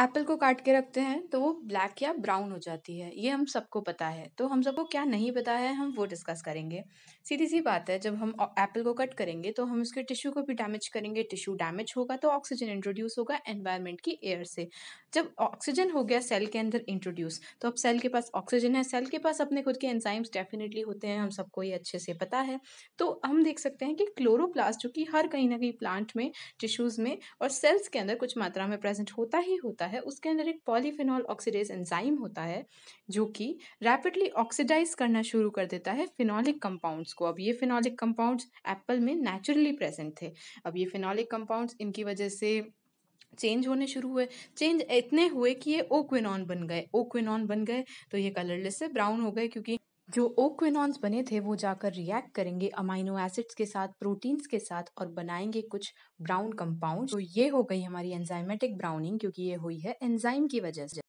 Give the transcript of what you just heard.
Apple को काट के रखते हैं तो वो ब्लैक या ब्राउन हो जाती है ये हम सबको पता है तो हम सबको क्या नहीं पता है हम वो डिस्कस करेंगे सीधी सी बात है जब हम एप्पल को कट करेंगे तो हम उसके टिश्यू को भी डैमेज करेंगे टिश्यू डैमेज होगा तो ऑक्सीजन इंट्रोड्यूस होगा एनवायरनमेंट की एयर से जब ऑक्सीजन हो गया सेल के अंदर इंट्रोड्यूस तो अब सेल के पास ऑक्सीजन है सेल के पास अपने खुद के एंजाइम्स डेफिनेटली होते हैं हम सबको ये अच्छे से पता है तो हम देख सकते हैं कि क्लोरोप्लास्ट जो कि हर कहीं ना कहीं प्लांट में टिश्यूज़ में और सेल्स के अंदर कुछ मात्रा में प्रेजेंट होता ही होता होता है उसके अंदर एक पॉलीफिनॉल ऑक्सीडेज एंजाइम होता है जो कि रैपिडली ऑक्सीडाइज करना शुरू कर देता है फिनॉलिक कंपाउंड्स को अब ये फिनॉलिक कंपाउंड्स एप्पल में नेचुरली प्रेजेंट थे अब ये फिनॉलिक कंपाउंड्स इनकी वजह से चेंज होने शुरू हुए चेंज इतने हुए कि ये ओक्विनॉन बन गए ओक्विनॉन बन गए तो ये कलरलेस से ब्राउन हो गए क्योंकि जो ओक्विनॉन्स बने थे वो जाकर रिएक्ट करेंगे अमाइनो एसिड्स के साथ प्रोटीन्स के साथ और बनाएंगे कुछ ब्राउन कंपाउंड तो ये हो गई हमारी एंजाइमेटिक ब्राउनिंग क्योंकि ये हुई है एंजाइम की वजह से